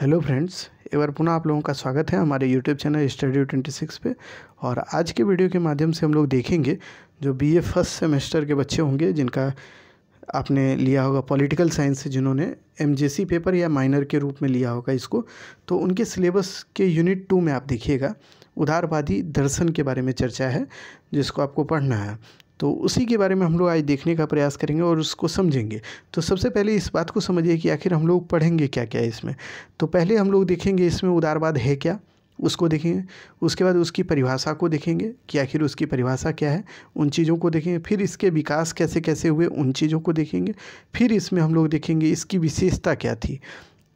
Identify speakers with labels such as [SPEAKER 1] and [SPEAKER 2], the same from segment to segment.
[SPEAKER 1] hello friends एक बार पुनः आप लोगों का स्वागत है हमारे YouTube channel study twenty six पे और आज के वीडियो के माध्यम से हम लोग देखेंगे जो बीए फर्स्ट सेमेस्टर के बच्चे होंगे जिनका आपने लिया होगा पॉलिटिकल साइंस से जिन्होंने एमजेसी पेपर या माइनर के रूप में लिया होगा इसको तो उनके सिलेबस के यूनिट टू में आप देखिएगा उदारवादी दर्शन के बारे में चर्चा है जिसको आपको पढ़ना है तो उसी के बारे में हम लोग आज देखने का प्रयास करेंगे और उसको समझेंगे तो सबसे पहले इस बात को समझिए कि आखिर हम लोग पढ़ेंगे क्या क्या इसमें तो पहले हम लोग देखेंगे इसमें उदारवाद है क्या उसको देखेंगे उसके बाद उसकी परिभाषा को देखेंगे कि आखिर उसकी परिभाषा क्या है उन चीज़ों को देखेंगे फिर इसके विकास कैसे कैसे हुए उन चीज़ों को देखेंगे फिर इसमें हम लोग देखेंगे इसकी विशेषता क्या थी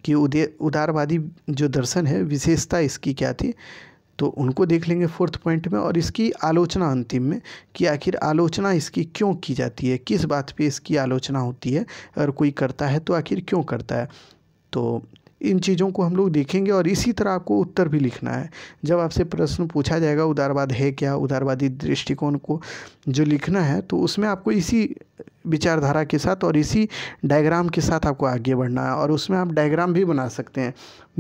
[SPEAKER 1] कि उदे उदारवादी जो दर्शन है विशेषता इसकी क्या थी तो उनको देख लेंगे फोर्थ पॉइंट में और इसकी आलोचना अंतिम में कि आखिर आलोचना इसकी क्यों की जाती है किस बात पे इसकी आलोचना होती है अगर कोई करता है तो आखिर क्यों करता है तो इन चीज़ों को हम लोग देखेंगे और इसी तरह आपको उत्तर भी लिखना है जब आपसे प्रश्न पूछा जाएगा उदारवाद है क्या उदारवादी दृष्टिकोण को जो लिखना है तो उसमें आपको इसी विचारधारा के साथ और इसी डायग्राम के साथ आपको आगे बढ़ना है और उसमें आप डायग्राम भी बना सकते हैं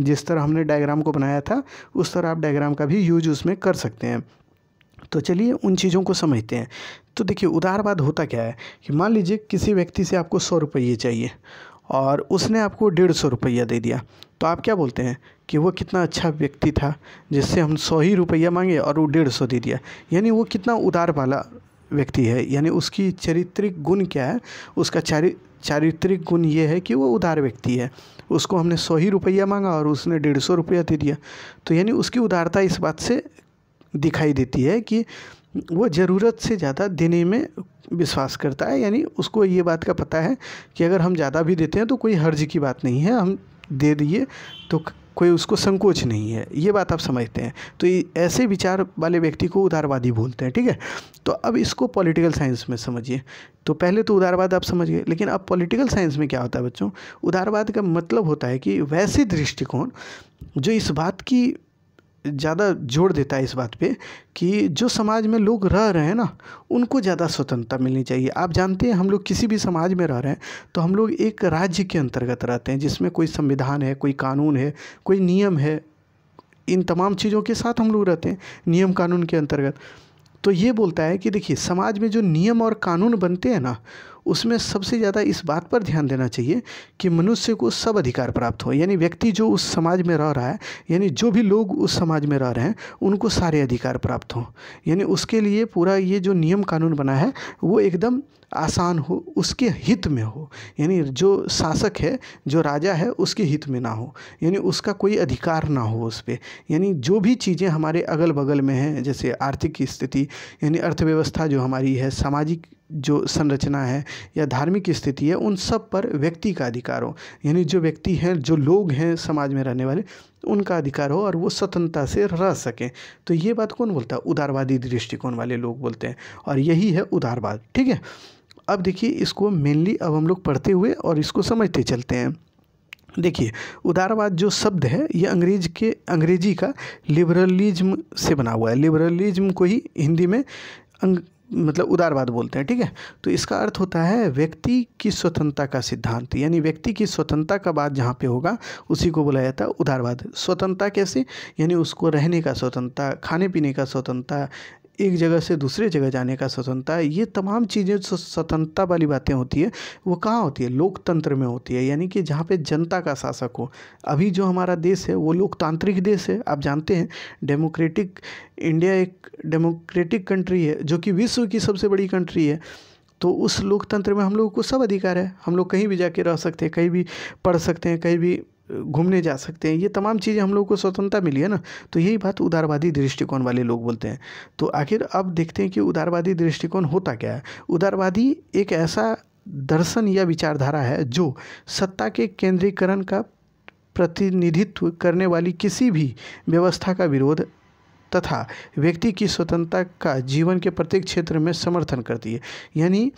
[SPEAKER 1] जिस तरह हमने डायग्राम को बनाया था उस तरह आप डायग्राम का भी यूज उसमें कर सकते हैं तो चलिए उन चीज़ों को समझते हैं तो देखिए उदारवाद होता क्या है कि मान लीजिए किसी व्यक्ति से आपको सौ रुपये चाहिए और उसने आपको डेढ़ सौ रुपया दे दिया तो आप क्या बोलते हैं कि वो कितना अच्छा व्यक्ति था जिससे हम सौ ही रुपया मांगे और वो डेढ़ सौ दे दिया यानी वो कितना उदार वाला व्यक्ति है यानी उसकी चरित्रिक गुण क्या है उसका चारि चारित्रिक गुण ये है कि वो उदार व्यक्ति है उसको हमने सौ ही रुपया मांगा और उसने डेढ़ सौ रुपया दे दिया तो यानी उसकी उदारता इस बात से दिखाई देती है कि वो ज़रूरत से ज़्यादा देने में विश्वास करता है यानी उसको ये बात का पता है कि अगर हम ज़्यादा भी देते हैं तो कोई हर्ज की बात नहीं है हम दे दिए तो कोई उसको संकोच नहीं है ये बात आप समझते हैं तो ऐसे विचार वाले व्यक्ति को उदारवादी बोलते हैं ठीक है तो अब इसको पॉलिटिकल साइंस में समझिए तो पहले तो उदारवाद आप समझ गए लेकिन अब पॉलिटिकल साइंस में क्या होता है बच्चों उदारवाद का मतलब होता है कि वैसे दृष्टिकोण जो इस बात की ज़्यादा जोर देता है इस बात पे कि जो समाज में लोग रह रहे हैं ना उनको ज़्यादा स्वतंत्रता मिलनी चाहिए आप जानते हैं हम लोग किसी भी समाज में रह रहे हैं तो हम लोग एक राज्य के अंतर्गत रहते हैं जिसमें कोई संविधान है कोई कानून है कोई नियम है इन तमाम चीज़ों के साथ हम लोग रहते हैं नियम कानून के अंतर्गत तो ये बोलता है कि देखिए समाज में जो नियम और कानून बनते हैं ना उसमें सबसे ज़्यादा इस बात पर ध्यान देना चाहिए कि मनुष्य को सब अधिकार प्राप्त हो यानी व्यक्ति जो उस समाज में रह रहा है यानी जो भी लोग उस समाज में रह रहे हैं उनको सारे अधिकार प्राप्त हों यानी उसके लिए पूरा ये जो नियम कानून बना है वो एकदम आसान हो उसके हित में हो यानी जो शासक है जो राजा है उसके हित में ना हो यानी उसका कोई अधिकार ना हो उस पर यानी जो भी चीज़ें हमारे अगल बगल में हैं जैसे आर्थिक स्थिति यानी अर्थव्यवस्था जो हमारी है सामाजिक जो संरचना है या धार्मिक स्थिति है उन सब पर व्यक्ति का अधिकार हो यानी जो व्यक्ति हैं जो लोग हैं समाज में रहने वाले उनका अधिकार हो और वो स्वतंत्रता से रह सकें तो ये बात कौन बोलता है उदारवादी दृष्टिकोण वाले लोग बोलते हैं और यही है उदारवाद ठीक है अब देखिए इसको मेनली अब हम लोग पढ़ते हुए और इसको समझते चलते हैं देखिए उदारवाद जो शब्द है ये अंग्रेज के अंग्रेजी का लिबरलिज्म से बना हुआ है लिबरलिज्म को ही हिंदी में मतलब उदारवाद बोलते हैं ठीक है तो इसका अर्थ होता है व्यक्ति की स्वतंत्रता का सिद्धांत यानी व्यक्ति की स्वतंत्रता का बात जहाँ पे होगा उसी को बोला जाता है उदारवाद स्वतंत्रता कैसे यानी उसको रहने का स्वतंत्रता खाने पीने का स्वतंत्रता एक जगह से दूसरे जगह जाने का स्वतंत्रता ये तमाम चीज़ें स्वतंत्रता वाली बातें होती है वो कहाँ होती है लोकतंत्र में होती है यानी कि जहाँ पे जनता का शासक हो अभी जो हमारा देश है वो लोकतांत्रिक देश है आप जानते हैं डेमोक्रेटिक इंडिया एक डेमोक्रेटिक कंट्री है जो कि विश्व की सबसे बड़ी कंट्री है तो उस लोकतंत्र में हम लोगों को सब अधिकार है हम लोग कहीं भी जाके रह सकते हैं कहीं भी पढ़ सकते हैं कहीं भी घूमने जा सकते हैं ये तमाम चीज़ें हम लोग को स्वतंत्रता मिली है ना तो यही बात उदारवादी दृष्टिकोण वाले लोग बोलते हैं तो आखिर अब देखते हैं कि उदारवादी दृष्टिकोण होता क्या है उदारवादी एक ऐसा दर्शन या विचारधारा है जो सत्ता के केंद्रीकरण का प्रतिनिधित्व करने वाली किसी भी व्यवस्था का विरोध तथा व्यक्ति की स्वतंत्रता का जीवन के प्रत्येक क्षेत्र में समर्थन करती है यानी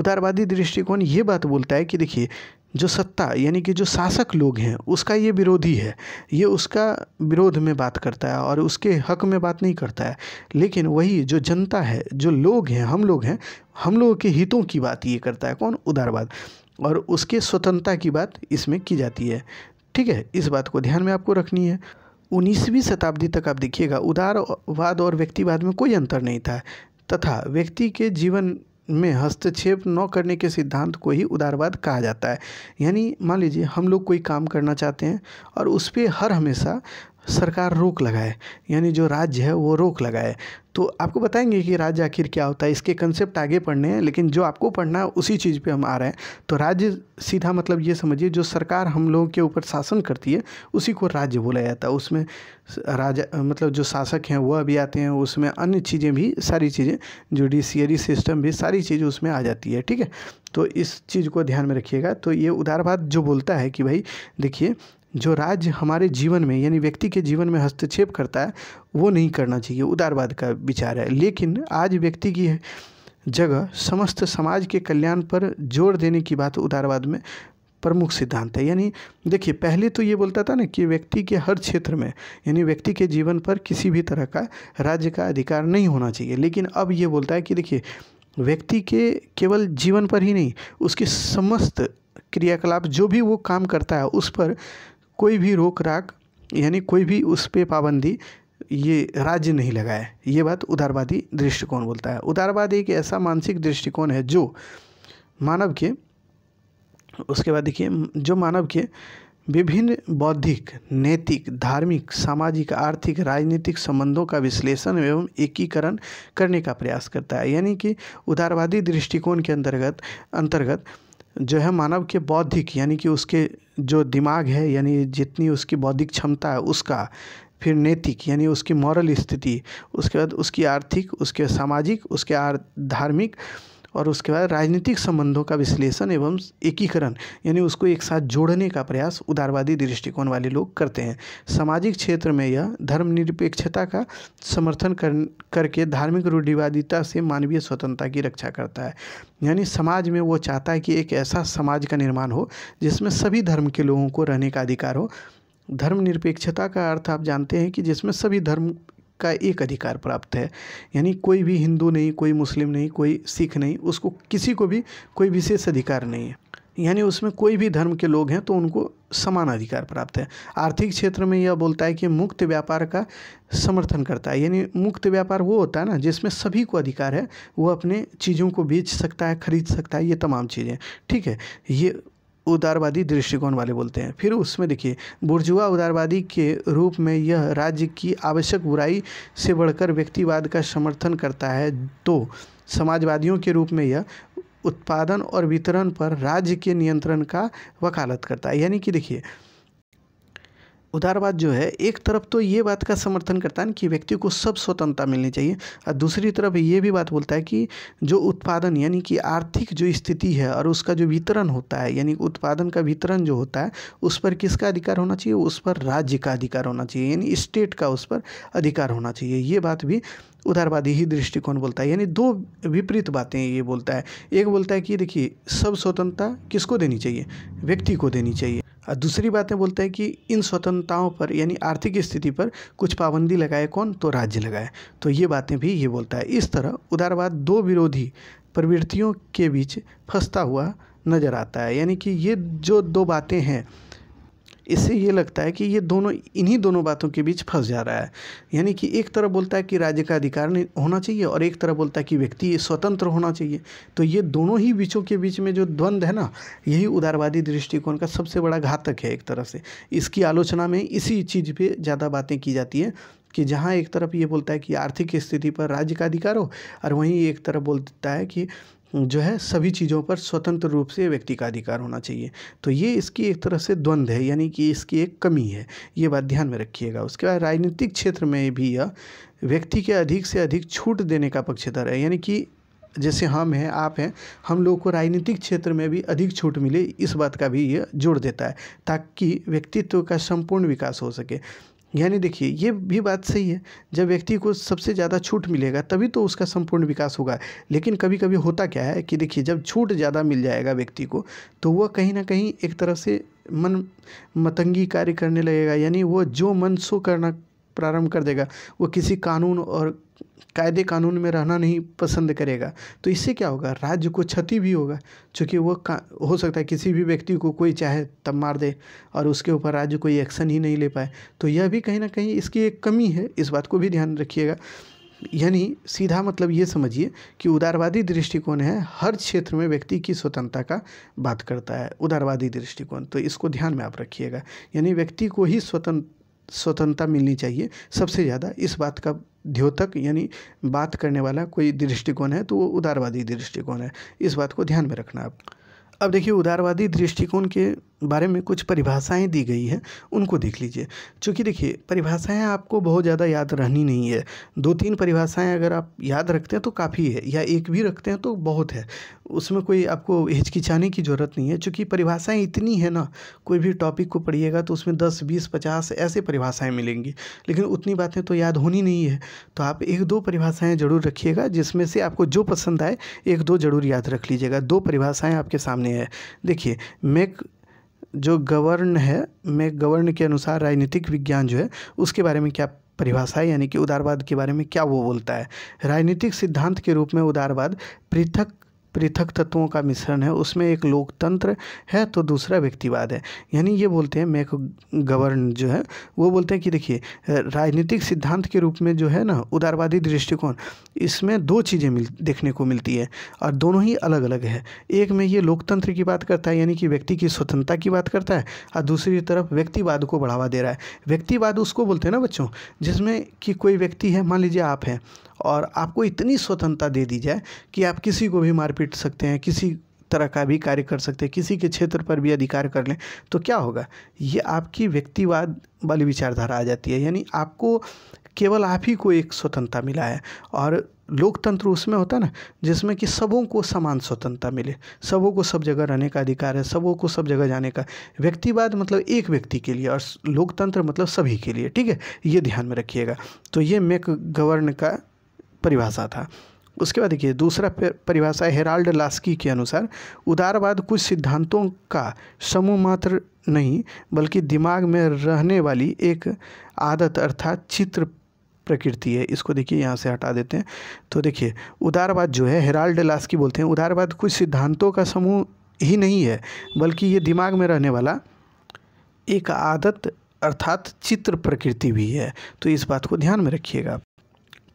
[SPEAKER 1] उदारवादी दृष्टिकोण ये बात बोलता है कि देखिए जो सत्ता यानी कि जो शासक लोग हैं उसका ये विरोधी है ये उसका विरोध में बात करता है और उसके हक में बात नहीं करता है लेकिन वही जो जनता है जो लोग हैं हम लोग हैं हम लोगों के हितों की बात ये करता है कौन उदारवाद और उसके स्वतंत्रता की बात इसमें की जाती है ठीक है इस बात को ध्यान में आपको रखनी है उन्नीसवीं शताब्दी तक आप देखिएगा उदारवाद और व्यक्तिवाद में कोई अंतर नहीं था तथा व्यक्ति के जीवन में हस्तक्षेप न करने के सिद्धांत को ही उदारवाद कहा जाता है यानी मान लीजिए हम लोग कोई काम करना चाहते हैं और उस पर हर हमेशा सरकार रोक लगाए यानी जो राज्य है वो रोक लगाए तो आपको बताएंगे कि राज्य आखिर क्या होता है इसके कंसेप्ट आगे पढ़ने हैं लेकिन जो आपको पढ़ना है उसी चीज़ पे हम आ रहे हैं तो राज्य सीधा मतलब ये समझिए जो सरकार हम लोगों के ऊपर शासन करती है उसी को राज्य बोला जाता है उसमें राजा मतलब जो शासक हैं वह भी आते हैं उसमें अन्य चीज़ें भी सारी चीज़ें जुडिशियरी सिस्टम भी सारी चीज़ उसमें आ जाती है ठीक है तो इस चीज़ को ध्यान में रखिएगा तो ये उदारवाद जो बोलता है कि भाई देखिए जो राज्य हमारे जीवन में यानी व्यक्ति के जीवन में हस्तक्षेप करता है वो नहीं करना चाहिए उदारवाद का विचार है लेकिन आज व्यक्ति की जगह समस्त समाज के कल्याण पर जोर देने की बात उदारवाद में प्रमुख सिद्धांत है यानी देखिए पहले तो ये बोलता था ना कि व्यक्ति के हर क्षेत्र में यानी व्यक्ति के जीवन पर किसी भी तरह का राज्य का अधिकार नहीं होना चाहिए लेकिन अब ये बोलता है कि देखिए व्यक्ति के केवल जीवन पर ही नहीं उसके समस्त क्रियाकलाप जो भी वो काम करता है उस पर कोई भी रोक राक यानी कोई भी उस पर पाबंदी ये राज्य नहीं लगाए ये बात उदारवादी दृष्टिकोण बोलता है उदारवाद एक ऐसा मानसिक दृष्टिकोण है जो मानव के उसके बाद देखिए जो मानव के विभिन्न बौद्धिक नैतिक धार्मिक सामाजिक आर्थिक राजनीतिक संबंधों का विश्लेषण एवं एकीकरण करने का प्रयास करता है यानी कि उदारवादी दृष्टिकोण के अंतर्गत अंतर्गत जो है मानव के बौद्धिक यानी कि उसके जो दिमाग है यानी जितनी उसकी बौद्धिक क्षमता है उसका फिर नैतिक यानी उसकी मॉरल स्थिति उसके बाद उसकी आर्थिक उसके सामाजिक उसके आर धार्मिक और उसके बाद राजनीतिक संबंधों का विश्लेषण एवं एकीकरण यानी उसको एक साथ जोड़ने का प्रयास उदारवादी दृष्टिकोण वाले लोग करते हैं सामाजिक क्षेत्र में यह धर्मनिरपेक्षता का समर्थन कर करके धार्मिक रूढ़िवादिता से मानवीय स्वतंत्रता की रक्षा करता है यानी समाज में वो चाहता है कि एक ऐसा समाज का निर्माण हो जिसमें सभी धर्म के लोगों को रहने का अधिकार हो धर्मनिरपेक्षता का अर्थ आप जानते हैं कि जिसमें सभी धर्म का एक अधिकार प्राप्त है यानी कोई भी हिंदू नहीं कोई मुस्लिम नहीं कोई सिख नहीं उसको किसी को भी कोई विशेष अधिकार नहीं है यानी उसमें कोई भी धर्म के लोग हैं तो उनको समान अधिकार प्राप्त है आर्थिक क्षेत्र में यह बोलता है कि मुक्त व्यापार का समर्थन करता है यानी मुक्त व्यापार वो होता है ना जिसमें सभी को अधिकार है वो अपने चीज़ों को बेच सकता है खरीद सकता है ये तमाम चीज़ें ठीक है ये उदारवादी दृष्टिकोण वाले बोलते हैं फिर उसमें देखिए बुर्जुआ उदारवादी के रूप में यह राज्य की आवश्यक बुराई से बढ़कर व्यक्तिवाद का समर्थन करता है तो समाजवादियों के रूप में यह उत्पादन और वितरण पर राज्य के नियंत्रण का वकालत करता है यानी कि देखिए उदारवाद जो है एक तरफ तो ये बात का समर्थन करता है कि व्यक्ति को सब स्वतंत्रता मिलनी चाहिए और दूसरी तरफ ये भी बात बोलता है कि जो उत्पादन यानी कि आर्थिक जो स्थिति है और उसका जो वितरण होता है यानी उत्पादन का वितरण जो होता है उस पर किसका अधिकार होना चाहिए उस पर राज्य का अधिकार होना चाहिए यानी स्टेट का उस पर अधिकार होना चाहिए ये बात भी उदारवादी ही दृष्टिकोण बोलता है यानी दो विपरीत बातें ये बोलता है एक बोलता है कि देखिए सब स्वतंत्रता किसको देनी चाहिए व्यक्ति को देनी चाहिए और दूसरी बातें बोलते हैं कि इन स्वतंत्रताओं पर यानी आर्थिक स्थिति पर कुछ पाबंदी लगाए कौन तो राज्य लगाए तो ये बातें भी ये बोलता है इस तरह उदारवाद दो विरोधी प्रवृत्तियों के बीच फंसता हुआ नज़र आता है यानी कि ये जो दो बातें हैं इससे ये लगता है कि ये दोनों इन्हीं दोनों बातों के बीच फंस जा रहा है यानी कि एक तरफ बोलता है कि राज्य का अधिकार नहीं होना चाहिए और एक तरफ बोलता है कि व्यक्ति स्वतंत्र होना चाहिए तो ये दोनों ही बीचों के बीच में जो द्वंद्व है ना यही उदारवादी दृष्टिकोण का सबसे बड़ा घातक है एक तरह से इसकी आलोचना में इसी चीज़ पर ज़्यादा बातें की जाती है कि जहाँ एक तरफ ये बोलता है कि आर्थिक स्थिति पर राज्य का अधिकार हो और वहीं एक तरफ बोलता है कि जो है सभी चीज़ों पर स्वतंत्र रूप से व्यक्ति का अधिकार होना चाहिए तो ये इसकी एक तरह से द्वंद्व है यानी कि इसकी एक कमी है ये बात ध्यान में रखिएगा उसके बाद राजनीतिक क्षेत्र में भी यह व्यक्ति के अधिक से अधिक छूट देने का पक्षधर है यानी कि जैसे हम हैं आप हैं हम लोगों को राजनीतिक क्षेत्र में भी अधिक छूट मिले इस बात का भी ये जोड़ देता है ताकि व्यक्तित्व का संपूर्ण विकास हो सके यानी देखिए ये भी बात सही है जब व्यक्ति को सबसे ज़्यादा छूट मिलेगा तभी तो उसका संपूर्ण विकास होगा लेकिन कभी कभी होता क्या है कि देखिए जब छूट ज़्यादा मिल जाएगा व्यक्ति को तो वह कहीं ना कहीं एक तरह से मन मतंगी कार्य करने लगेगा यानी वो जो मन सो करना प्रारंभ कर देगा वो किसी कानून और कायदे कानून में रहना नहीं पसंद करेगा तो इससे क्या होगा राज्य को क्षति भी होगा क्योंकि वो का हो सकता है किसी भी व्यक्ति को कोई चाहे तब मार दे और उसके ऊपर राज्य कोई एक्शन ही नहीं ले पाए तो यह भी कहीं ना कहीं इसकी एक कमी है इस बात को भी ध्यान रखिएगा यानी सीधा मतलब ये समझिए कि उदारवादी दृष्टिकोण है हर क्षेत्र में व्यक्ति की स्वतंत्रता का बात करता है उदारवादी दृष्टिकोण तो इसको ध्यान में आप रखिएगा यानी व्यक्ति को ही स्वतंत्र स्वतंत्रता मिलनी चाहिए सबसे ज़्यादा इस बात का द्योतक यानी बात करने वाला कोई दृष्टिकोण है तो वो उदारवादी दृष्टिकोण है इस बात को ध्यान में रखना आप अब देखिए उदारवादी दृष्टिकोण के बारे में कुछ परिभाषाएं दी गई हैं उनको देख लीजिए चूँकि देखिए परिभाषाएं आपको बहुत ज़्यादा याद रहनी नहीं है दो तीन परिभाषाएं अगर आप याद रखते हैं तो काफ़ी है या एक भी रखते हैं तो बहुत है उसमें कोई आपको हिचकिचाने की ज़रूरत नहीं है चूँकि परिभाषाएँ इतनी है ना कोई भी टॉपिक को पढ़िएगा तो उसमें दस बीस पचास ऐसे परिभाषाएँ मिलेंगी लेकिन उतनी बातें तो याद होनी नहीं है तो आप एक दो परिभाषाएँ ज़रूर रखिएगा जिसमें से आपको जो पसंद आए एक दो ज़रूर याद रख लीजिएगा दो परिभाषाएँ आपके सामने है देखिए मैक जो गवर्न है में गवर्न के अनुसार राजनीतिक विज्ञान जो है उसके बारे में क्या परिभाषा है यानी कि उदारवाद के बारे में क्या वो बोलता है राजनीतिक सिद्धांत के रूप में उदारवाद पृथक पृथक तत्वों का मिश्रण है उसमें एक लोकतंत्र है तो दूसरा व्यक्तिवाद है यानी ये बोलते हैं मैक गवर्न जो है वो बोलते हैं कि देखिए राजनीतिक सिद्धांत के रूप में जो है ना उदारवादी दृष्टिकोण इसमें दो चीज़ें मिल देखने को मिलती है और दोनों ही अलग अलग है एक में ये लोकतंत्र की बात करता है यानी कि व्यक्ति की स्वतंत्रता की बात करता है और दूसरी तरफ व्यक्तिवाद को बढ़ावा दे रहा है व्यक्तिवाद उसको बोलते हैं ना बच्चों जिसमें कि कोई व्यक्ति है मान लीजिए आप हैं और आपको इतनी स्वतंत्रता दे दी जाए कि आप किसी को भी मारपीट सकते हैं किसी तरह का भी कार्य कर सकते हैं किसी के क्षेत्र पर भी अधिकार कर लें तो क्या होगा ये आपकी व्यक्तिवाद वाली विचारधारा आ जाती है यानी आपको केवल आप ही को एक स्वतंत्रता मिला है और लोकतंत्र उसमें होता है ना जिसमें कि सबों को समान स्वतंत्रता मिले सबों को सब जगह रहने का अधिकार है सबों को सब जगह जाने का व्यक्तिवाद मतलब एक व्यक्ति के लिए और लोकतंत्र मतलब सभी के लिए ठीक है ये ध्यान में रखिएगा तो ये मैक गवर्न का परिभाषा था उसके बाद देखिए दूसरा परिभाषा हेराल्ड लास्की के अनुसार उदारवाद कुछ सिद्धांतों का समूह मात्र नहीं बल्कि दिमाग में रहने वाली एक आदत अर्थात चित्र प्रकृति है इसको देखिए यहाँ से हटा देते हैं तो देखिए उदारवाद जो है हेराल्ड लास्की बोलते हैं उदारवाद कुछ सिद्धांतों का समूह ही नहीं है बल्कि ये दिमाग में रहने वाला एक आदत अर्थात चित्र प्रकृति भी है तो इस बात को ध्यान में रखिएगा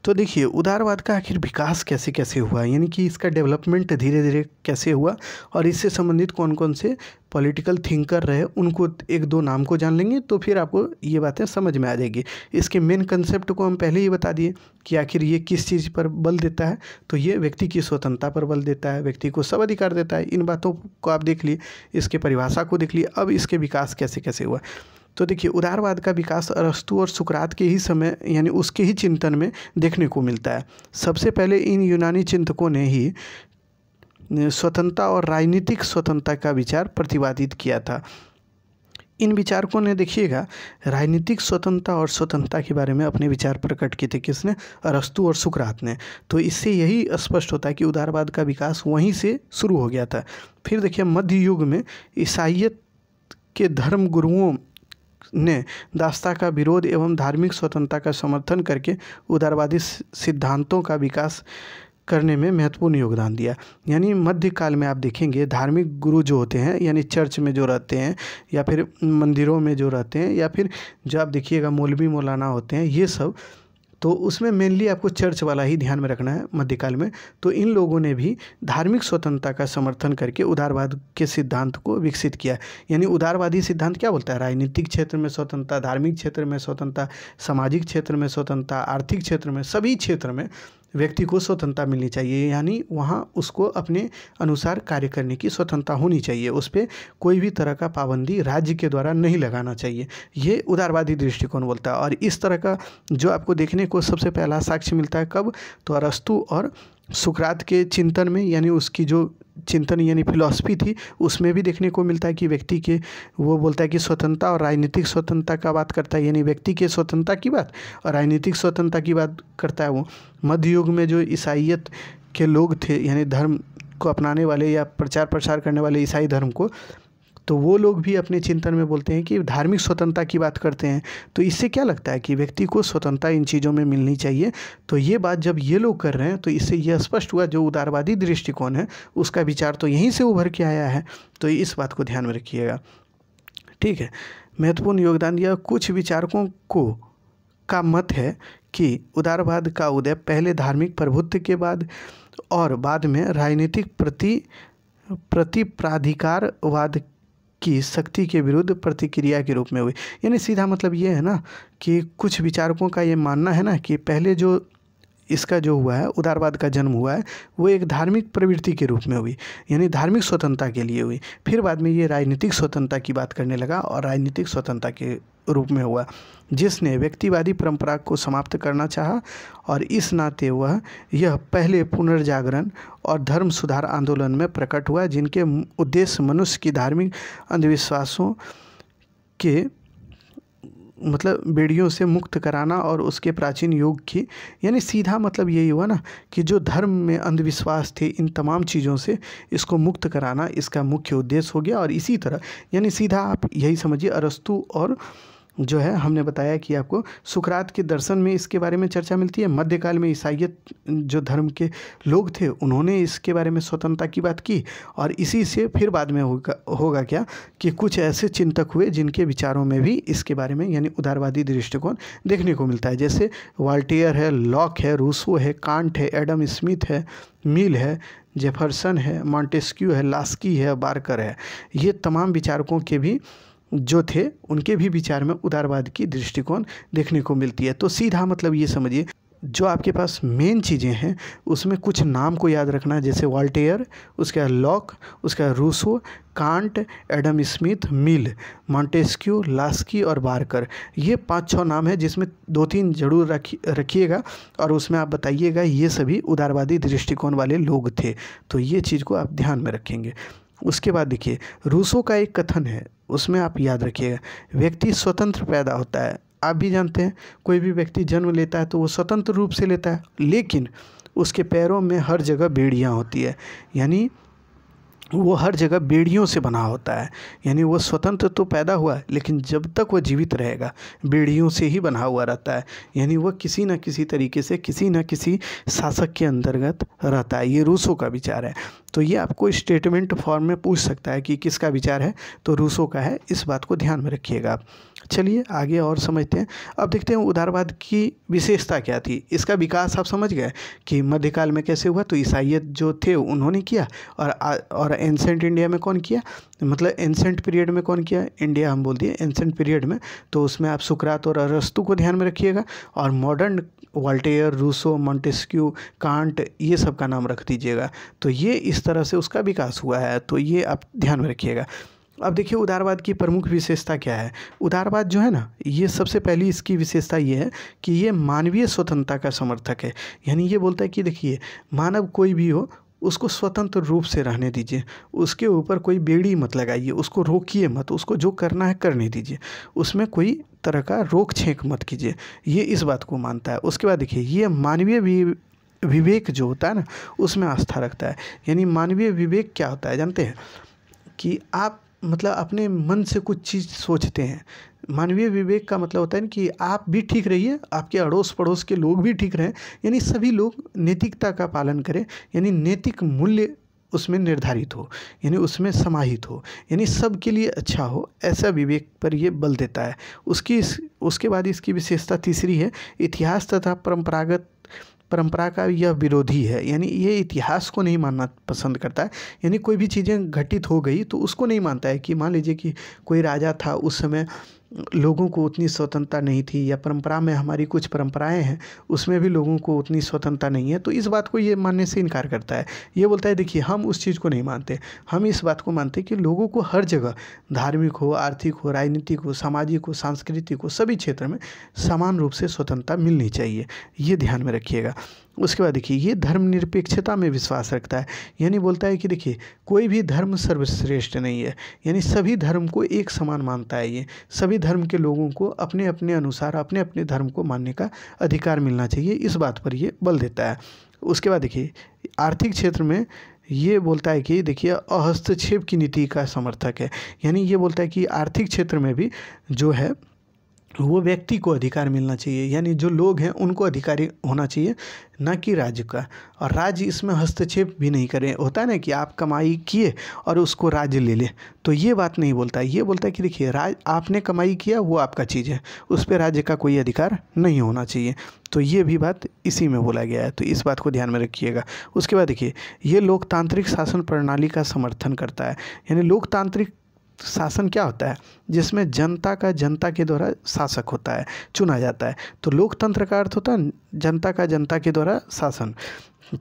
[SPEAKER 1] तो देखिए उदारवाद का आखिर विकास कैसे कैसे हुआ यानी कि इसका डेवलपमेंट धीरे धीरे कैसे हुआ और इससे संबंधित कौन कौन से पॉलिटिकल थिंकर रहे उनको एक दो नाम को जान लेंगे तो फिर आपको ये बातें समझ में आ जाएगी इसके मेन कंसेप्ट को हम पहले ही बता दिए कि आखिर ये किस चीज़ पर बल देता है तो ये व्यक्ति की स्वतंत्रता पर बल देता है व्यक्ति को सब अधिकार देता है इन बातों को आप देख लिए इसके परिभाषा को देख लिए अब इसके विकास कैसे कैसे हुआ तो देखिए उदारवाद का विकास अरस्तु और सुकरात के ही समय यानी उसके ही चिंतन में देखने को मिलता है सबसे पहले इन यूनानी चिंतकों ने ही स्वतंत्रता और राजनीतिक स्वतंत्रता का विचार प्रतिपादित किया था इन विचारकों ने देखिएगा राजनीतिक स्वतंत्रता और स्वतंत्रता के बारे में अपने विचार प्रकट किए थे किसने अरस्तु और सुकरात ने तो इससे यही स्पष्ट होता है कि उदारवाद का विकास वहीं से शुरू हो गया था फिर देखिए मध्य युग में ईसाइत के धर्म गुरुओं ने दास्ता का विरोध एवं धार्मिक स्वतंत्रता का समर्थन करके उदारवादी सिद्धांतों का विकास करने में महत्वपूर्ण योगदान दिया यानी मध्यकाल में आप देखेंगे धार्मिक गुरु जो होते हैं यानी चर्च में जो रहते हैं या फिर मंदिरों में जो रहते हैं या फिर जो आप देखिएगा मौलवी मौलाना होते हैं ये सब तो उसमें मेनली आपको चर्च वाला ही ध्यान में रखना है मध्यकाल में तो इन लोगों ने भी धार्मिक स्वतंत्रता का समर्थन करके उदारवाद के सिद्धांत को विकसित किया यानी उदारवादी सिद्धांत क्या बोलता है राजनीतिक क्षेत्र में स्वतंत्रता धार्मिक क्षेत्र में स्वतंत्रता सामाजिक क्षेत्र में स्वतंत्रता आर्थिक क्षेत्र में सभी क्षेत्र में व्यक्ति को स्वतंत्रता मिलनी चाहिए यानी वहाँ उसको अपने अनुसार कार्य करने की स्वतंत्रता होनी चाहिए उस पर कोई भी तरह का पाबंदी राज्य के द्वारा नहीं लगाना चाहिए ये उदारवादी दृष्टिकोण बोलता है और इस तरह का जो आपको देखने को सबसे पहला साक्ष्य मिलता है कब तो अरस्तु और सुकरात के चिंतन में यानी उसकी जो चिंतन यानी फिलॉसफी थी उसमें भी देखने को मिलता है कि व्यक्ति के वो बोलता है कि स्वतंत्रता और राजनीतिक स्वतंत्रता का बात करता है यानी व्यक्ति के स्वतंत्रता की बात और राजनीतिक स्वतंत्रता की बात करता है वो मध्ययुग में जो ईसाइत के लोग थे यानी धर्म को अपनाने वाले या प्रचार प्रसार करने वाले ईसाई धर्म को तो वो लोग भी अपने चिंतन में बोलते हैं कि धार्मिक स्वतंत्रता की बात करते हैं तो इससे क्या लगता है कि व्यक्ति को स्वतंत्रता इन चीज़ों में मिलनी चाहिए तो ये बात जब ये लोग कर रहे हैं तो इससे यह स्पष्ट हुआ जो उदारवादी दृष्टिकोण है उसका विचार तो यहीं से उभर के आया है तो इस बात को ध्यान में रखिएगा ठीक है महत्वपूर्ण योगदान यह कुछ विचारकों को का मत है कि उदारवाद का उदय पहले धार्मिक प्रभुत्व के बाद और बाद में राजनीतिक प्रति प्रतिप्राधिकारवाद की शक्ति के विरुद्ध प्रतिक्रिया के रूप में हुई यानी सीधा मतलब ये है ना कि कुछ विचारकों का ये मानना है ना कि पहले जो इसका जो हुआ है उदारवाद का जन्म हुआ है वो एक धार्मिक प्रवृत्ति के रूप में हुई यानी धार्मिक स्वतंत्रता के लिए हुई फिर बाद में ये राजनीतिक स्वतंत्रता की बात करने लगा और राजनीतिक स्वतंत्रता के रूप में हुआ जिसने व्यक्तिवादी परंपरा को समाप्त करना चाहा और इस नाते वह यह पहले पुनर्जागरण और धर्म सुधार आंदोलन में प्रकट हुआ जिनके उद्देश्य मनुष्य की धार्मिक अंधविश्वासों के मतलब बेड़ियों से मुक्त कराना और उसके प्राचीन योग की यानी सीधा मतलब यही हुआ ना कि जो धर्म में अंधविश्वास थे इन तमाम चीज़ों से इसको मुक्त कराना इसका मुख्य उद्देश्य हो गया और इसी तरह यानी सीधा आप यही समझिए अरस्तु और जो है हमने बताया कि आपको सुकरात के दर्शन में इसके बारे में चर्चा मिलती है मध्यकाल में ईसाइत जो धर्म के लोग थे उन्होंने इसके बारे में स्वतंत्रता की बात की और इसी से फिर बाद में होगा होगा क्या कि कुछ ऐसे चिंतक हुए जिनके विचारों में भी इसके बारे में यानी उदारवादी दृष्टिकोण देखने को मिलता है जैसे वाल्टियर है लॉक है रूसो है कांट है एडम स्मिथ है मिल है जेफरसन है मॉन्टेस्क्यू है लास्की है बारकर है ये तमाम विचारकों के भी जो थे उनके भी विचार में उदारवाद की दृष्टिकोण देखने को मिलती है तो सीधा मतलब ये समझिए जो आपके पास मेन चीज़ें हैं उसमें कुछ नाम को याद रखना जैसे वाल्टेयर उसके बाद लॉक उसके बाद Rousseau Kant Adam Smith Mill Montesquieu Laski और बारकर ये पांच छः नाम है जिसमें दो तीन जरूर रखी रखिएगा और उसमें आप बताइएगा ये सभी उदारवादी दृष्टिकोण वाले लोग थे तो ये चीज़ को आप ध्यान में रखेंगे उसके बाद देखिए रूसो का एक कथन है उसमें आप याद रखिएगा व्यक्ति स्वतंत्र पैदा होता है आप भी जानते हैं कोई भी व्यक्ति जन्म लेता है तो वो स्वतंत्र रूप से लेता है लेकिन उसके पैरों में हर जगह बेड़ियाँ होती है यानी वो हर जगह बेड़ियों से बना होता है यानी वो स्वतंत्र तो पैदा हुआ है लेकिन जब तक वो जीवित रहेगा बेड़ियों से ही बना हुआ रहता है यानी वह किसी न किसी तरीके से किसी न किसी शासक के अंतर्गत रहता है ये रूसों का विचार है तो ये आपको स्टेटमेंट फॉर्म में पूछ सकता है कि किसका विचार है तो रूसो का है इस बात को ध्यान में रखिएगा चलिए आगे और समझते हैं अब देखते हैं उदारवाद की विशेषता क्या थी इसका विकास आप समझ गए कि मध्यकाल में कैसे हुआ तो ईसाइत जो थे उन्होंने किया और और एंसेंट इंडिया में कौन किया मतलब एंसेंट पीरियड में कौन किया इंडिया हम बोल दिए एंसेंट पीरियड में तो उसमें आप सुकरात और अरस्तु को ध्यान में रखिएगा और modern Voltaire Rousseau Montesquieu Kant ये सब का नाम रख दीजिएगा तो ये इस तरह से उसका विकास हुआ है तो ये आप ध्यान में रखिएगा अब देखिए उदारवाद की प्रमुख विशेषता क्या है उदारवाद जो है ना ये सबसे पहली इसकी विशेषता ये है कि ये मानवीय स्वतंत्रता का समर्थक है यानी ये बोलता है कि देखिए मानव कोई भी हो उसको स्वतंत्र रूप से रहने दीजिए उसके ऊपर कोई बेड़ी मत लगाइए उसको रोकिए मत उसको जो करना है करने दीजिए उसमें कोई तरह का रोक छेक मत कीजिए ये इस बात को मानता है उसके बाद देखिए ये मानवीय विवेक जो होता है ना उसमें आस्था रखता है यानी मानवीय विवेक क्या होता है जानते हैं कि आप मतलब अपने मन से कुछ चीज़ सोचते हैं मानवीय विवेक का मतलब होता है ना कि आप भी ठीक रहिए आपके अड़ोस पड़ोस के लोग भी ठीक रहें यानी सभी लोग नैतिकता का पालन करें यानी नैतिक मूल्य उसमें निर्धारित हो यानी उसमें समाहित हो यानी सबके लिए अच्छा हो ऐसा विवेक पर यह बल देता है उसकी उसके बाद इसकी विशेषता तीसरी है इतिहास तथा परंपरागत परंपरा का यह विरोधी है यानी ये इतिहास को नहीं मानना पसंद करता है यानी कोई भी चीज़ें घटित हो गई तो उसको नहीं मानता है कि मान लीजिए कि कोई राजा था उस समय लोगों को उतनी स्वतंत्रता नहीं थी या परंपरा में हमारी कुछ परंपराएं हैं उसमें भी लोगों को उतनी स्वतंत्रता नहीं है तो इस बात को ये मानने से इनकार करता है ये बोलता है देखिए हम उस चीज़ को नहीं मानते हम इस बात को मानते कि लोगों को हर जगह धार्मिक हो आर्थिक हो राजनीतिक हो सामाजिक हो सांस्कृतिक हो सभी क्षेत्र में समान रूप से स्वतंत्रता मिलनी चाहिए ये ध्यान में रखिएगा उसके बाद देखिए ये धर्मनिरपेक्षता में विश्वास रखता है यानी बोलता है कि देखिए कोई भी धर्म सर्वश्रेष्ठ नहीं है यानी सभी धर्म को एक समान मानता है ये सभी सभी धर्म के लोगों को अपने अपने अनुसार अपने अपने धर्म को मानने का अधिकार मिलना चाहिए इस बात पर ये बल देता है उसके बाद देखिए आर्थिक क्षेत्र में ये बोलता है कि देखिए अहस्तक्षेप की नीति का समर्थक है यानी ये बोलता है कि आर्थिक क्षेत्र में भी जो है तो वो व्यक्ति को अधिकार मिलना चाहिए यानी जो लोग हैं उनको अधिकारी होना चाहिए ना कि राज्य का और राज्य इसमें हस्तक्षेप भी नहीं करें होता है ना कि आप कमाई किए और उसको राज्य ले ले तो ये बात नहीं बोलता ये बोलता है कि देखिए राज आपने कमाई किया वो आपका चीज़ है उस पर राज्य का कोई अधिकार नहीं होना चाहिए तो ये भी बात इसी में बोला गया है तो इस बात को ध्यान में रखिएगा उसके बाद देखिए ये लोकतांत्रिक शासन प्रणाली का समर्थन करता है यानी लोकतांत्रिक शासन क्या होता है जिसमें जनता का जनता के द्वारा शासक होता है चुना जाता है तो लोकतंत्र का अर्थ होता है जनता का जनता के द्वारा शासन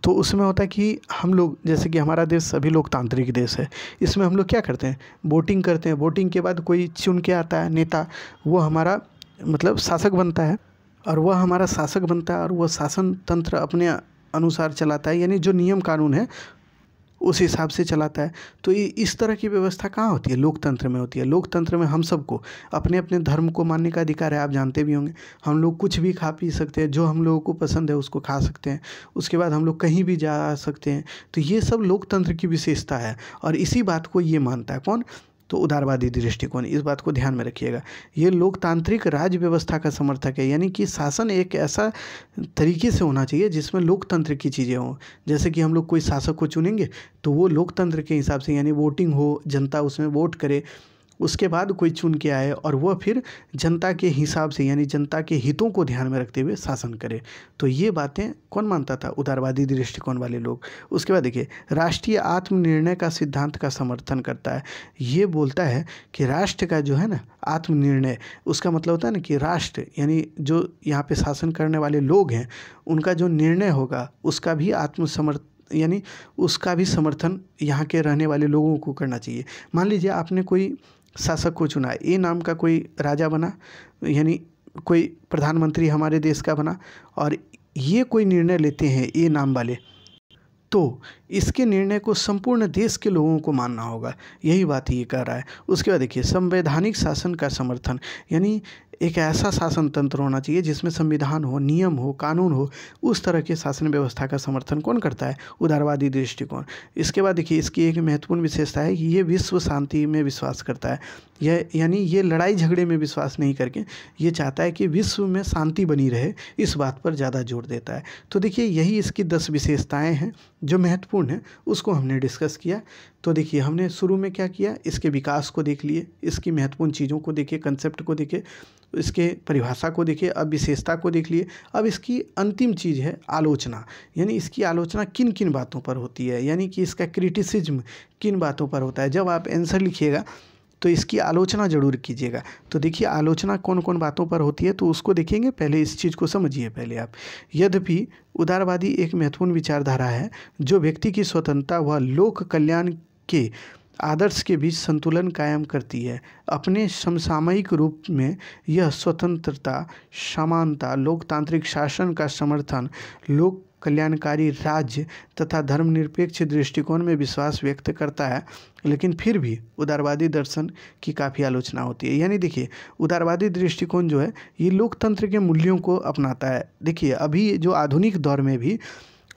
[SPEAKER 1] तो उसमें होता है कि हम लोग जैसे कि हमारा देश सभी लोकतांत्रिक देश है इसमें हम लोग क्या करते हैं वोटिंग करते हैं वोटिंग के बाद कोई चुन के आता है नेता वो हमारा मतलब शासक बनता है और वह हमारा शासक बनता है और वह शासन तंत्र अपने अनुसार चलाता है यानी जो नियम कानून है उस हिसाब से चलाता है तो ये इस तरह की व्यवस्था कहाँ होती है लोकतंत्र में होती है लोकतंत्र में हम सबको अपने अपने धर्म को मानने का अधिकार है आप जानते भी होंगे हम लोग कुछ भी खा पी सकते हैं जो हम लोगों को पसंद है उसको खा सकते हैं उसके बाद हम लोग कहीं भी जा सकते हैं तो ये सब लोकतंत्र की विशेषता है और इसी बात को ये मानता है कौन तो उदारवादी दृष्टिकोण इस बात को ध्यान में रखिएगा ये लोकतांत्रिक राज्य व्यवस्था का समर्थक है यानी कि शासन एक ऐसा तरीके से होना चाहिए जिसमें लोकतंत्र की चीज़ें हों जैसे कि हम लोग कोई शासक को चुनेंगे तो वो लोकतंत्र के हिसाब से यानी वोटिंग हो जनता उसमें वोट करे उसके बाद कोई चुन के आए और वह फिर जनता के हिसाब से यानी जनता के हितों को ध्यान में रखते हुए शासन करे तो ये बातें कौन मानता था उदारवादी दृष्टिकोण वाले लोग उसके बाद देखिए राष्ट्रीय आत्मनिर्णय का सिद्धांत का समर्थन करता है ये बोलता है कि राष्ट्र का जो है ना आत्मनिर्णय उसका मतलब होता है ना कि राष्ट्र यानी जो यहाँ पे शासन करने वाले लोग हैं उनका जो निर्णय होगा उसका भी आत्मसमर्थ यानी उसका भी समर्थन यहाँ के रहने वाले लोगों को करना चाहिए मान लीजिए आपने कोई शासक को चुना ए नाम का कोई राजा बना यानी कोई प्रधानमंत्री हमारे देश का बना और ये कोई निर्णय लेते हैं ए नाम वाले तो इसके निर्णय को संपूर्ण देश के लोगों को मानना होगा यही बात ये कह रहा है उसके बाद देखिए संवैधानिक शासन का समर्थन यानी एक ऐसा शासन तंत्र होना चाहिए जिसमें संविधान हो नियम हो कानून हो उस तरह के शासन व्यवस्था का समर्थन कौन करता है उदारवादी दृष्टिकोण इसके बाद देखिए इसकी एक महत्वपूर्ण विशेषता है कि ये विश्व शांति में विश्वास करता है यह यानी ये लड़ाई झगड़े में विश्वास नहीं करके ये चाहता है कि विश्व में शांति बनी रहे इस बात पर ज़्यादा जोर देता है तो देखिए यही इसकी दस विशेषताएँ हैं जो महत्वपूर्ण हैं उसको हमने डिस्कस किया तो देखिए हमने शुरू में क्या किया इसके विकास को देख लिए इसकी महत्वपूर्ण चीज़ों को देखे कंसेप्ट को देखे इसके परिभाषा को देखिए अब विशेषता को देख लिए अब इसकी अंतिम चीज़ है आलोचना यानी इसकी आलोचना किन किन बातों पर होती है यानी कि इसका क्रिटिसिज्म किन बातों पर होता है जब आप आंसर लिखिएगा तो इसकी आलोचना जरूर कीजिएगा तो देखिए आलोचना कौन कौन बातों पर होती है तो उसको देखेंगे पहले इस चीज़ को समझिए पहले आप यद्यपि उदारवादी एक महत्वपूर्ण विचारधारा है जो व्यक्ति की स्वतंत्रता व लोक कल्याण के आदर्श के बीच संतुलन कायम करती है अपने समसामयिक रूप में यह स्वतंत्रता समानता लोकतांत्रिक शासन का समर्थन लोक कल्याणकारी राज्य तथा धर्मनिरपेक्ष दृष्टिकोण में विश्वास व्यक्त करता है लेकिन फिर भी उदारवादी दर्शन की काफ़ी आलोचना होती है यानी देखिए उदारवादी दृष्टिकोण जो है ये लोकतंत्र के मूल्यों को अपनाता है देखिए अभी जो आधुनिक दौर में भी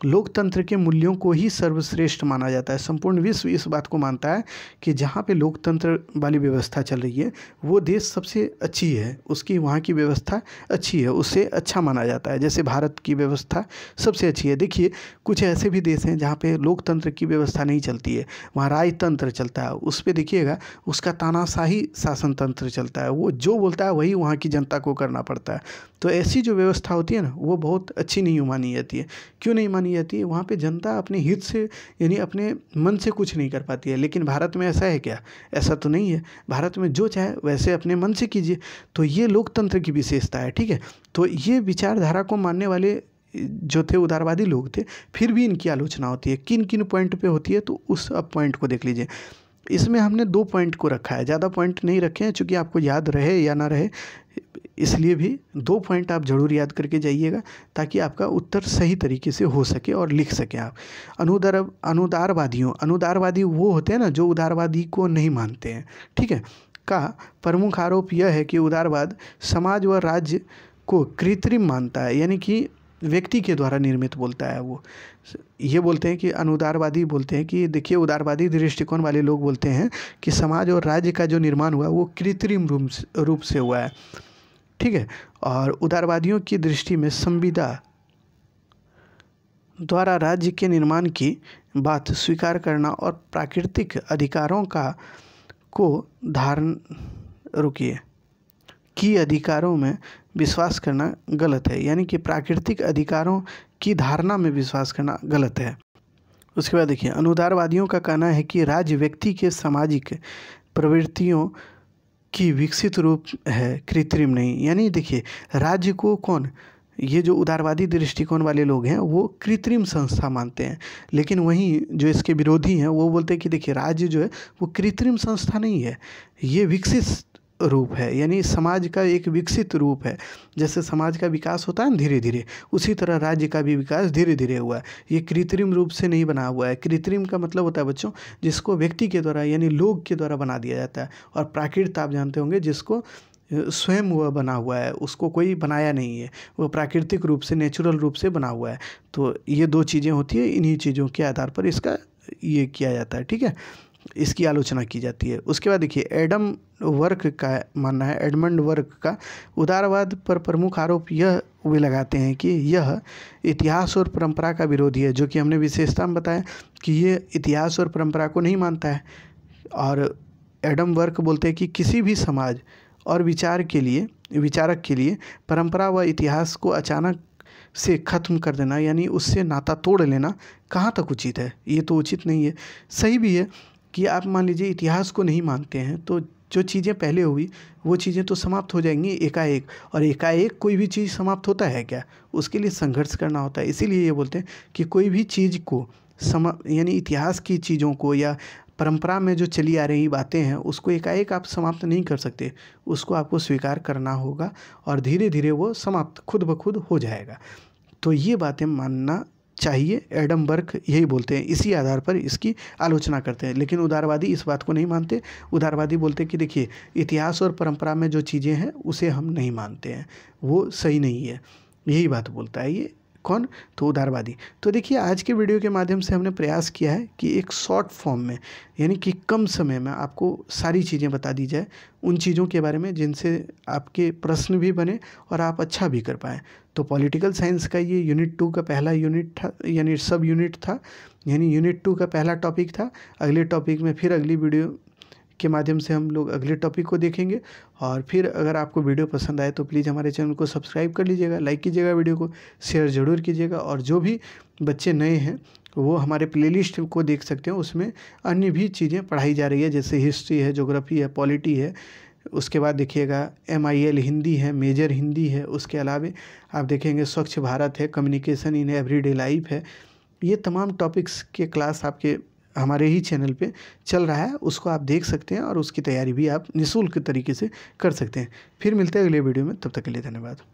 [SPEAKER 1] लोकतंत्र के मूल्यों को ही सर्वश्रेष्ठ माना जाता है संपूर्ण विश्व इस बात को मानता है कि जहाँ पे लोकतंत्र वाली व्यवस्था चल रही है वो देश सबसे अच्छी है उसकी वहाँ की व्यवस्था अच्छी है उससे अच्छा माना जाता है जैसे भारत की व्यवस्था सबसे अच्छी है देखिए कुछ ऐसे भी देश हैं जहाँ पर लोकतंत्र की व्यवस्था नहीं चलती है वहाँ राजतंत्र चलता है उस पर देखिएगा उसका तानाशाही शासन तंत्र चलता है वो जो बोलता है वही वहाँ की जनता को करना पड़ता है तो ऐसी जो व्यवस्था होती है ना वो बहुत अच्छी नहीं मानी जाती है क्यों नहीं मानी मानी जाती है वहाँ पे जनता अपने हित से यानी अपने मन से कुछ नहीं कर पाती है लेकिन भारत में ऐसा है क्या ऐसा तो नहीं है भारत में जो चाहे वैसे अपने मन से कीजिए तो ये लोकतंत्र की विशेषता है ठीक है तो ये विचारधारा को मानने वाले जो थे उदारवादी लोग थे फिर भी इनकी आलोचना होती है किन किन पॉइंट पर होती है तो उस अब पॉइंट को देख लीजिए इसमें हमने दो पॉइंट को रखा है ज़्यादा पॉइंट नहीं रखे हैं चूँकि आपको याद रहे या ना रहे इसलिए भी दो पॉइंट आप जरूर याद करके जाइएगा ताकि आपका उत्तर सही तरीके से हो सके और लिख सकें आप अनुदार अनुदारवादियों अनुदारवादी वो होते हैं ना जो उदारवादी को नहीं मानते हैं ठीक है का प्रमुख आरोप यह है कि उदारवाद समाज व राज्य को कृत्रिम मानता है यानी कि व्यक्ति के द्वारा निर्मित बोलता है वो ये बोलते हैं कि अनुदारवादी बोलते हैं कि देखिए उदारवादी दृष्टिकोण वाले लोग बोलते हैं कि समाज और राज्य का जो निर्माण हुआ वो कृत्रिम रूप से हुआ है ठीक है और उदारवादियों की दृष्टि में संविदा द्वारा राज्य के निर्माण की बात स्वीकार करना और प्राकृतिक अधिकारों का को धारण रुकिए की अधिकारों में विश्वास करना गलत है यानी कि प्राकृतिक अधिकारों की धारणा में विश्वास करना गलत है उसके बाद देखिए अनुदारवादियों का कहना है कि राज्य व्यक्ति के सामाजिक प्रवृत्तियों की विकसित रूप है कृत्रिम नहीं यानी देखिए राज्य को कौन ये जो उदारवादी दृष्टिकोण वाले लोग हैं वो कृत्रिम संस्था मानते हैं लेकिन वहीं जो इसके विरोधी हैं वो बोलते हैं कि देखिए राज्य जो है वो कृत्रिम संस्था नहीं है ये विकसित रूप है यानी समाज का एक विकसित रूप है जैसे समाज का विकास होता है धीरे धीरे उसी तरह राज्य का भी विकास धीरे धीरे हुआ है ये कृत्रिम रूप से नहीं बना हुआ है कृत्रिम का मतलब होता है बच्चों जिसको व्यक्ति के द्वारा यानी लोग के द्वारा बना दिया जाता है और प्राकृत आप जानते होंगे जिसको स्वयं वह बना हुआ है उसको कोई बनाया नहीं है वो प्राकृतिक रूप से नेचुरल रूप से बना हुआ है तो ये दो चीज़ें होती है इन्हीं चीज़ों के आधार पर इसका ये किया जाता है ठीक है इसकी आलोचना की जाती है उसके बाद देखिए एडम वर्क का मानना है एडमंड वर्क का उदारवाद पर प्रमुख आरोप यह वे लगाते हैं कि यह इतिहास और परंपरा का विरोधी है जो कि हमने विशेषता में बताया कि ये इतिहास और परंपरा को नहीं मानता है और एडम वर्क बोलते हैं कि किसी भी समाज और विचार के लिए विचारक के लिए परंपरा व इतिहास को अचानक से ख़त्म कर देना यानी उससे नाता तोड़ लेना कहाँ तक उचित है ये तो उचित नहीं है सही भी है कि आप मान लीजिए इतिहास को नहीं मानते हैं तो जो चीज़ें पहले हुई वो चीज़ें तो समाप्त हो जाएंगी एकाएक और एकाएक कोई भी चीज़ समाप्त होता है क्या उसके लिए संघर्ष करना होता है इसीलिए ये बोलते हैं कि कोई भी चीज़ को समा यानी इतिहास की चीज़ों को या परंपरा में जो चली आ रही बातें हैं उसको एकाएक आप समाप्त नहीं कर सकते उसको आपको स्वीकार करना होगा और धीरे धीरे वो समाप्त खुद ब खुद हो जाएगा तो ये बातें मानना चाहिए एडम बर्क यही बोलते हैं इसी आधार पर इसकी आलोचना करते हैं लेकिन उदारवादी इस बात को नहीं मानते उदारवादी बोलते कि देखिए इतिहास और परंपरा में जो चीज़ें हैं उसे हम नहीं मानते हैं वो सही नहीं है यही बात बोलता है ये कौन तो उदारवादी तो देखिए आज के वीडियो के माध्यम से हमने प्रयास किया है कि एक शॉर्ट फॉर्म में यानी कि कम समय में आपको सारी चीज़ें बता दी जाए उन चीज़ों के बारे में जिनसे आपके प्रश्न भी बने और आप अच्छा भी कर पाएँ तो पॉलिटिकल साइंस का ये यूनिट टू का पहला यूनिट था यानी सब यूनिट था यानी यूनिट टू का पहला टॉपिक था अगले टॉपिक में फिर अगली वीडियो के माध्यम से हम लोग अगले टॉपिक को देखेंगे और फिर अगर आपको वीडियो पसंद आए तो प्लीज़ हमारे चैनल को सब्सक्राइब कर लीजिएगा लाइक कीजिएगा वीडियो को शेयर ज़रूर कीजिएगा और जो भी बच्चे नए हैं वो हमारे प्लेलिस्ट को देख सकते हैं उसमें अन्य भी चीज़ें पढ़ाई जा रही है जैसे हिस्ट्री है जोग्राफ़ी है पॉलिटी है उसके बाद देखिएगा एम आई एल हिंदी है मेजर हिंदी है उसके अलावा आप देखेंगे स्वच्छ भारत है कम्युनिकेशन इन एवरीडे लाइफ है ये तमाम टॉपिक्स के क्लास आपके हमारे ही चैनल पे चल रहा है उसको आप देख सकते हैं और उसकी तैयारी भी आप निःशुल्क तरीके से कर सकते हैं फिर मिलते हैं अगले वीडियो में तब तक के लिए धन्यवाद